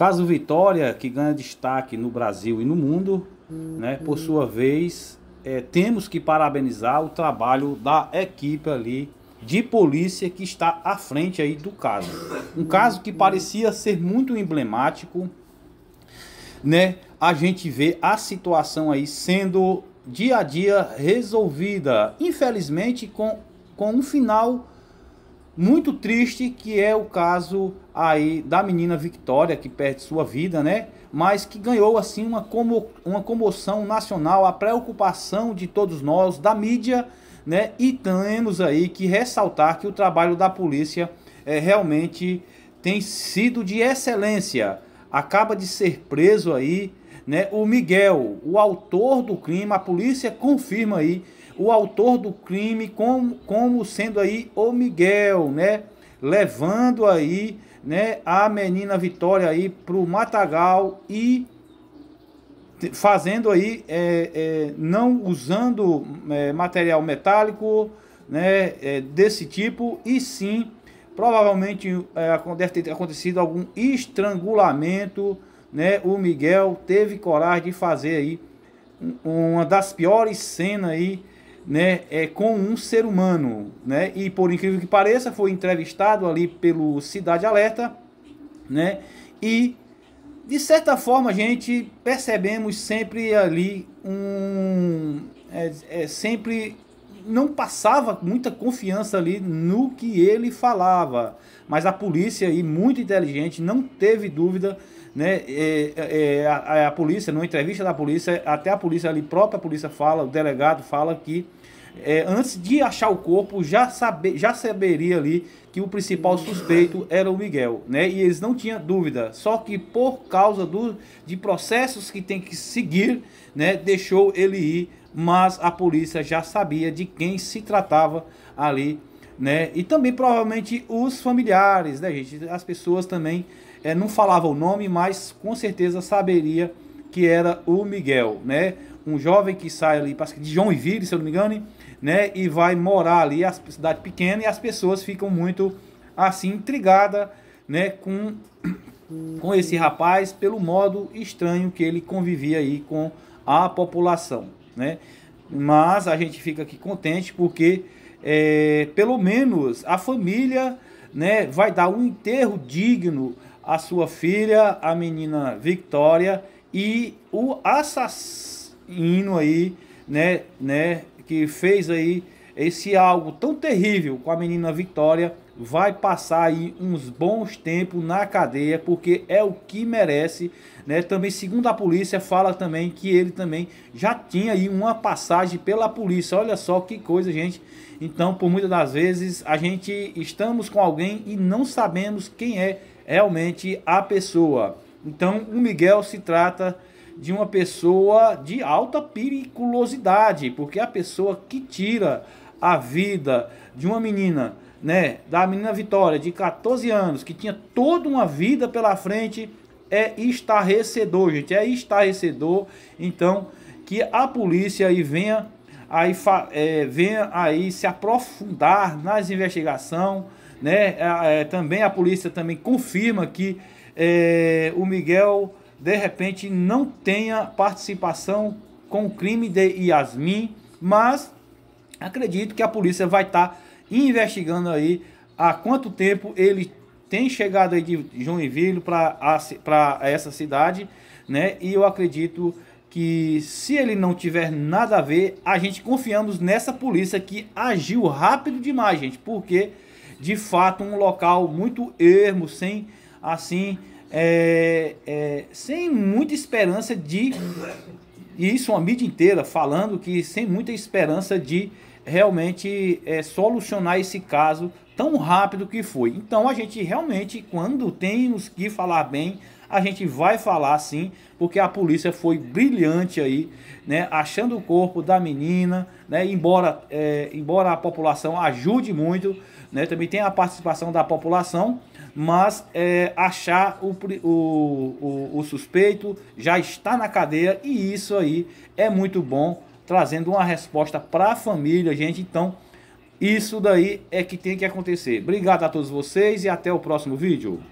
caso Vitória, que ganha destaque no Brasil e no mundo, né, uhum. né, por sua vez, é, temos que parabenizar o trabalho da equipe ali de polícia que está à frente aí do caso. Um caso que parecia ser muito emblemático, né? A gente vê a situação aí sendo dia a dia resolvida, infelizmente com, com um final muito triste que é o caso aí da menina Victoria que perde sua vida, né? Mas que ganhou assim uma, como, uma comoção nacional, a preocupação de todos nós, da mídia, né? E temos aí que ressaltar que o trabalho da polícia é, realmente tem sido de excelência. Acaba de ser preso aí, né? O Miguel, o autor do crime, a polícia confirma aí o autor do crime como, como sendo aí o Miguel, né? Levando aí, né, a menina Vitória aí pro matagal e fazendo aí, é, é, não usando é, material metálico, né, é, desse tipo, e sim, provavelmente é, deve ter acontecido algum estrangulamento, né, o Miguel teve coragem de fazer aí uma das piores cenas aí né, é, com um ser humano. Né? E por incrível que pareça, foi entrevistado ali pelo Cidade Alerta. Né? E de certa forma a gente percebemos sempre ali um. É, é sempre não passava muita confiança ali no que ele falava. Mas a polícia, aí, muito inteligente, não teve dúvida. Né? É, é, é, a, a, polícia, numa entrevista da polícia, até a polícia ali, própria polícia fala, o delegado fala que é, antes de achar o corpo, já, saber, já saberia ali que o principal suspeito era o Miguel, né? E eles não tinham dúvida. Só que por causa do, de processos que tem que seguir, né? Deixou ele ir mas a polícia já sabia de quem se tratava ali, né? E também provavelmente os familiares, né, gente? As pessoas também é, não falavam o nome, mas com certeza saberia que era o Miguel, né? Um jovem que sai ali de João Joinville, se eu não me engano, né? E vai morar ali, a cidade pequena, e as pessoas ficam muito assim intrigadas, né? Com, com esse rapaz pelo modo estranho que ele convivia aí com a população né? Mas a gente fica aqui contente porque é, pelo menos a família né, vai dar um enterro digno à sua filha, a menina Victoria, e o assassino aí, né, né, que fez aí esse é algo tão terrível com a menina Vitória vai passar aí uns bons tempos na cadeia, porque é o que merece, né? Também segundo a polícia fala também que ele também já tinha aí uma passagem pela polícia. Olha só que coisa, gente. Então, por muitas das vezes a gente estamos com alguém e não sabemos quem é realmente a pessoa. Então, o Miguel se trata de uma pessoa de alta periculosidade, porque é a pessoa que tira a vida de uma menina, né, da menina Vitória, de 14 anos, que tinha toda uma vida pela frente, é estarrecedor, gente, é estarrecedor. Então, que a polícia aí venha aí é, venha aí se aprofundar nas investigações, né? É, é, também a polícia também confirma que é, o Miguel de repente não tenha participação com o crime de Yasmin, mas acredito que a polícia vai estar tá investigando aí há quanto tempo ele tem chegado aí de Joinville para essa cidade, né? E eu acredito que se ele não tiver nada a ver, a gente confiamos nessa polícia que agiu rápido demais, gente, porque de fato um local muito ermo, sem assim é, é, sem muita esperança de. E isso uma mídia inteira falando que sem muita esperança de realmente é, solucionar esse caso tão rápido que foi. Então a gente realmente, quando temos que falar bem a gente vai falar sim, porque a polícia foi brilhante aí, né? Achando o corpo da menina, né? Embora, é, embora a população ajude muito, né? Também tem a participação da população, mas é, achar o, o, o, o suspeito já está na cadeia e isso aí é muito bom, trazendo uma resposta para a família, gente. Então, isso daí é que tem que acontecer. Obrigado a todos vocês e até o próximo vídeo.